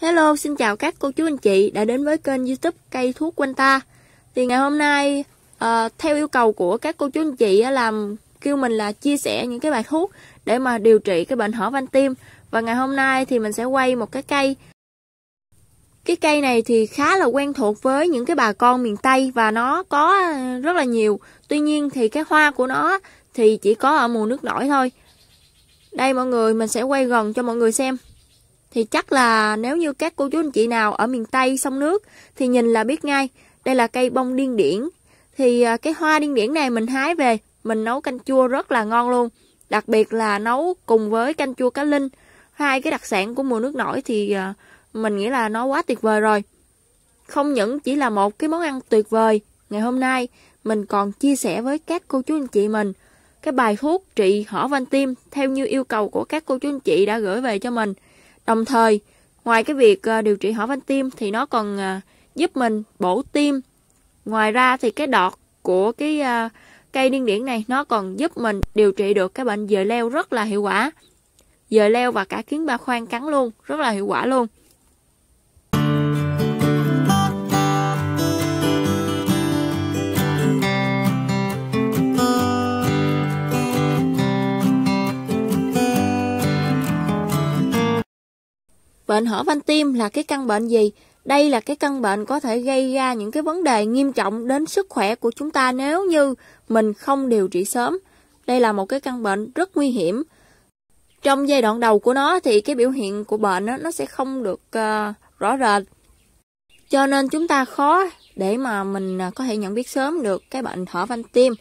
Hello, xin chào các cô chú anh chị đã đến với kênh youtube Cây Thuốc Quanh Ta Thì ngày hôm nay, uh, theo yêu cầu của các cô chú anh chị làm kêu mình là chia sẻ những cái bài thuốc để mà điều trị cái bệnh hở van tim Và ngày hôm nay thì mình sẽ quay một cái cây Cái cây này thì khá là quen thuộc với những cái bà con miền Tây và nó có ờ, rất là nhiều Tuy nhiên thì cái hoa của nó thì chỉ có ở mùa nước nổi thôi Đây mọi người, mình sẽ quay gần cho mọi người xem thì chắc là nếu như các cô chú anh chị nào ở miền Tây sông nước thì nhìn là biết ngay đây là cây bông điên điển thì à, cái hoa điên điển này mình hái về mình nấu canh chua rất là ngon luôn đặc biệt là nấu cùng với canh chua cá linh hai cái đặc sản của mùa nước nổi thì à, mình nghĩ là nó quá tuyệt vời rồi không những chỉ là một cái món ăn tuyệt vời ngày hôm nay mình còn chia sẻ với các cô chú anh chị mình cái bài thuốc trị hở van tim theo như yêu cầu của các cô chú anh chị đã gửi về cho mình Đồng thời, ngoài cái việc ờ, điều trị hở van tim thì nó còn ờ, giúp mình bổ tim. Ngoài ra thì cái đọt của cái ờ, cây điên điển này nó còn giúp mình điều trị được cái bệnh dời leo rất là hiệu quả. Dời leo và cả kiến ba khoang cắn luôn, rất là hiệu quả luôn. Bệnh hở van tim là cái căn bệnh gì? Đây là cái căn bệnh có thể gây ra những cái vấn đề nghiêm trọng đến sức khỏe của chúng ta nếu như mình không điều trị sớm. Đây là một cái căn bệnh rất nguy hiểm. Trong giai đoạn đầu của nó thì cái biểu hiện của bệnh đó, nó sẽ không được uh, rõ rệt. Cho nên chúng ta khó để mà mình à, có thể nhận biết sớm được cái bệnh hở van tim.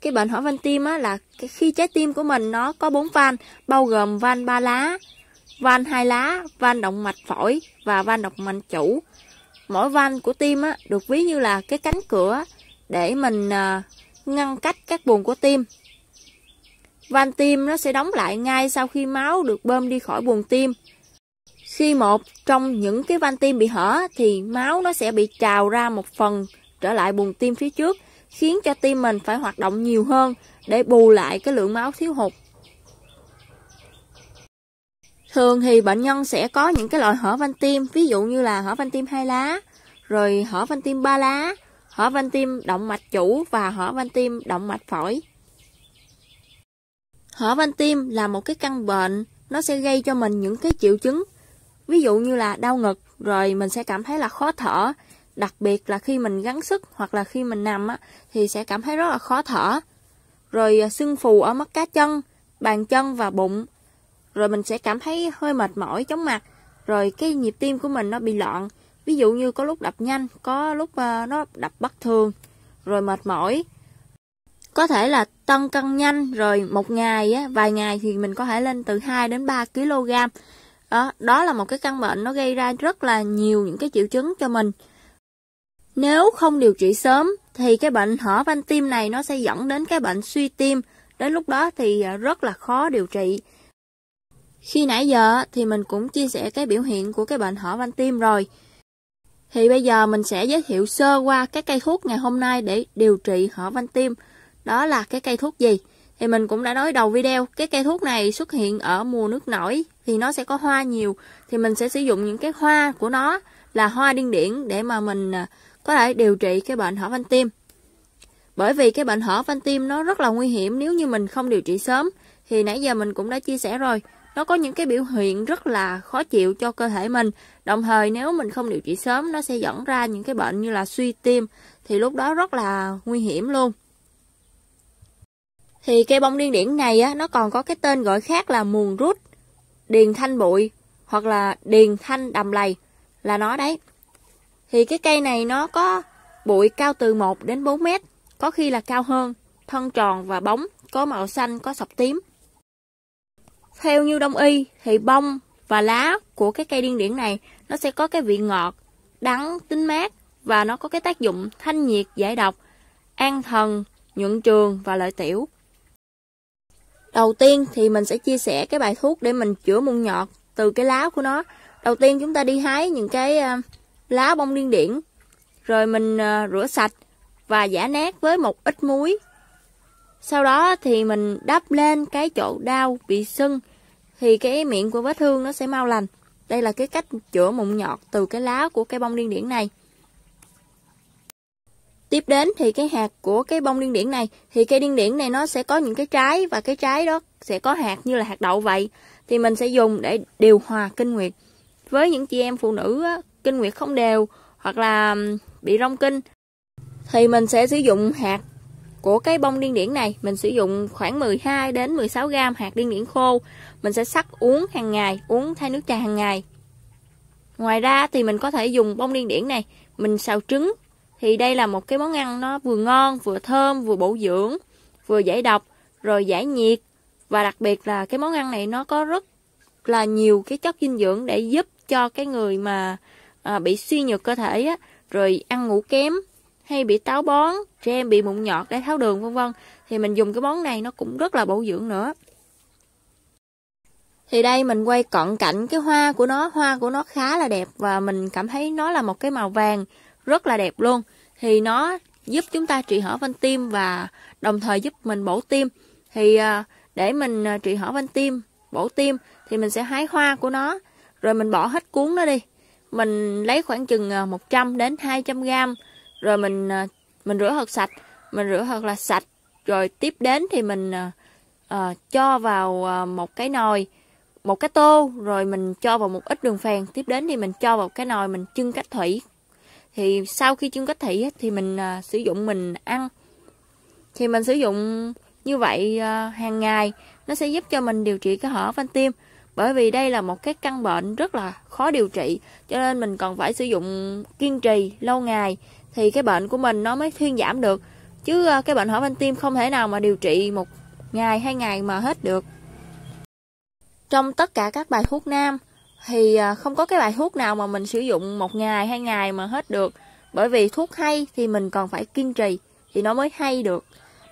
Cái bệnh hở van tim á, là khi trái tim của mình nó có bốn van, bao gồm van ba lá, van hai lá, van động mạch phổi và van động mạch chủ. Mỗi van của tim á, được ví như là cái cánh cửa để mình ờ, ngăn cách các buồng của tim. Van tim nó sẽ đóng lại ngay sau khi máu được bơm đi khỏi buồng tim. Khi một trong những cái van tim bị hở thì máu nó sẽ bị trào ra một phần trở lại buồng tim phía trước, khiến cho tim mình phải hoạt động nhiều hơn để bù lại cái lượng máu thiếu hụt. Thường thì bệnh nhân sẽ có những cái loại hở van tim, ví dụ như là hở van tim hai lá, rồi hở van tim ba lá, hở van tim động mạch chủ và hở van tim động mạch phổi. Hở van tim là một cái căn bệnh, nó sẽ gây cho mình những cái triệu chứng, ví dụ như là đau ngực, rồi mình sẽ cảm thấy là khó thở, đặc biệt là khi mình gắng sức hoặc là khi mình nằm á, thì sẽ cảm thấy rất là khó thở. Rồi sưng à, phù ở mắt cá chân, bàn chân và bụng rồi mình sẽ cảm thấy hơi mệt mỏi, chóng mặt, rồi cái nhịp tim của mình nó bị loạn. Ví dụ như có lúc đập nhanh, có lúc ờ, nó đập bất thường, rồi mệt mỏi. Có thể là tăng cân nhanh, rồi một ngày, á, vài ngày thì mình có thể lên từ 2 đến 3 kg. Đó, đó là một cái căn bệnh nó gây ra rất là nhiều những cái triệu chứng cho mình. Nếu không điều trị sớm thì cái bệnh hở van tim này nó sẽ dẫn đến cái bệnh suy tim. Đến lúc đó thì ờ, rất là khó điều trị. Khi nãy giờ thì mình cũng chia sẻ cái biểu hiện của cái bệnh hở van tim rồi. Thì bây giờ mình sẽ giới thiệu sơ qua các cây thuốc ngày hôm nay để điều trị hở van tim. Đó là cái cây thuốc gì? Thì mình cũng đã nói đầu video, cái cây thuốc này xuất hiện ở mùa nước nổi thì nó sẽ có hoa nhiều. Thì mình sẽ sử dụng những cái hoa của nó là hoa điên điển để mà mình à, có thể điều trị cái bệnh hở van tim. Bởi vì cái bệnh hở van tim nó rất là nguy hiểm nếu như mình không điều trị sớm. Thì nãy giờ mình cũng đã chia sẻ rồi nó có những cái biểu hiện rất là khó chịu cho cơ thể mình đồng thời nếu mình không điều trị sớm nó sẽ dẫn ra những cái bệnh như là suy tim thì lúc đó rất là nguy hiểm luôn thì cây bông điên điển này á, nó còn có cái tên gọi khác là muồng rút điền thanh bụi hoặc là điền thanh đầm lầy là nó đấy thì cái cây này nó có bụi cao từ 1 đến 4 mét có khi là cao hơn thân tròn và bóng có màu xanh có sọc tím theo như đông y thì bông và lá của cái cây điên điển này nó sẽ có cái vị ngọt, đắng, tính mát và nó có cái tác dụng thanh nhiệt, giải độc, an thần, nhuận trường và lợi tiểu. Đầu tiên thì mình sẽ chia sẻ cái bài thuốc để mình chữa mụn nhọt từ cái lá của nó. Đầu tiên chúng ta đi hái những cái ờ, lá bông điên điển, rồi mình ờ, rửa sạch và giả nát với một ít muối sau đó thì mình đắp lên cái chỗ đau bị sưng thì cái miệng của vết thương nó sẽ mau lành. Đây là cái cách chữa mụn nhọt từ cái lá của cây bông điên điển này. Tiếp đến thì cái hạt của cái bông điên điển này thì cây điên điển này nó sẽ có những cái trái và cái trái đó sẽ có hạt như là hạt đậu vậy thì mình sẽ dùng để điều hòa kinh nguyệt. Với những chị em phụ nữ á, kinh nguyệt không đều hoặc là bị rong kinh thì mình sẽ sử dụng hạt của cái bông điên điển này mình sử dụng khoảng 12 đến 16 gram hạt điên điển khô mình sẽ sắc uống hàng ngày uống thay nước trà hàng ngày ngoài ra thì mình có thể dùng bông điên điển này mình xào trứng thì đây là một cái món ăn nó vừa ngon vừa thơm vừa bổ dưỡng vừa giải độc rồi giải nhiệt và đặc biệt là cái món ăn này nó có rất là nhiều cái chất dinh dưỡng để giúp cho cái người mà à, bị suy nhược cơ thể á rồi ăn ngủ kém hay bị táo bón, trẻ em bị mụn nhọt, để tháo đường vân vân thì mình dùng cái món này nó cũng rất là bổ dưỡng nữa. Thì đây mình quay cận cảnh cái hoa của nó, hoa của nó khá là đẹp và mình cảm thấy nó là một cái màu vàng rất là đẹp luôn. Thì nó giúp chúng ta trị hở van tim và đồng thời giúp mình bổ tim. Thì à, để mình à, trị hở van tim, bổ tim thì mình sẽ hái hoa của nó rồi mình bỏ hết cuốn nó đi. Mình lấy khoảng chừng 100 à, đến 200 gram rồi mình à, mình rửa thật sạch mình rửa thật là sạch rồi tiếp đến thì mình à, à cho vào à, một cái nồi một cái tô rồi mình cho vào một ít đường phèn tiếp đến thì mình cho vào cái nồi mình chưng cách thủy thì sau khi chưng cách thủy thì mình à, sử dụng mình ăn thì mình sử dụng như vậy à, hàng ngày nó sẽ giúp cho mình điều trị cái hở van tim bởi vì đây là một cái căn bệnh rất là khó điều trị cho nên mình còn phải sử dụng kiên trì lâu ngày thì cái bệnh của mình nó mới thuyên giảm được chứ ờ, cái bệnh hở van tim không thể nào mà điều trị một ngày hai ngày mà hết được trong tất cả các bài thuốc nam thì ờ, không có cái bài thuốc nào mà mình sử dụng một ngày hai ngày mà hết được bởi vì thuốc hay thì mình còn phải kiên trì thì nó mới hay được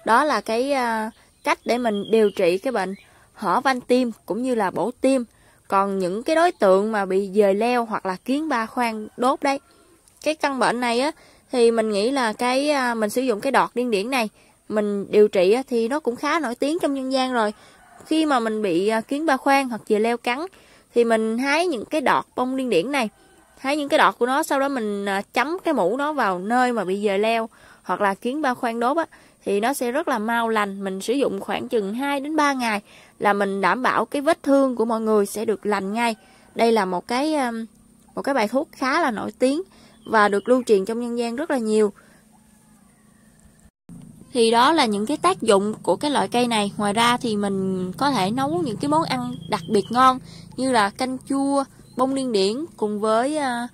đó là cái ờ, cách để mình điều trị cái bệnh hở van tim cũng như là bổ tim còn những cái đối tượng mà bị dời leo hoặc là kiến ba khoang đốt đấy cái căn bệnh này á thì mình nghĩ là cái à, mình sử dụng cái đọt điên điển này mình điều trị thì nó cũng khá nổi tiếng trong nhân gian rồi khi mà mình bị à, kiến ba khoang hoặc chìa leo cắn thì mình hái những cái đọt bông điên điển này hái những cái đọt của nó sau đó mình à, chấm cái mũ nó vào nơi mà bị dời leo hoặc là kiến ba khoang đốt á thì nó sẽ rất là mau lành mình sử dụng khoảng chừng 2 đến 3 ngày là mình đảm bảo cái vết thương của mọi người sẽ được lành ngay đây là một cái một cái bài thuốc khá là nổi tiếng và được lưu truyền trong nhân gian rất là nhiều. Thì đó là những cái tác dụng của cái loại cây này. Ngoài ra thì mình có thể nấu những cái món ăn đặc biệt ngon như là canh chua, bông điên điển cùng với uh,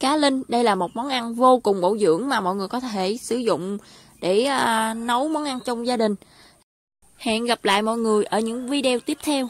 cá linh. Đây là một món ăn vô cùng bổ dưỡng mà mọi người có thể sử dụng để uh, nấu món ăn trong gia đình. Hẹn gặp lại mọi người ở những video tiếp theo.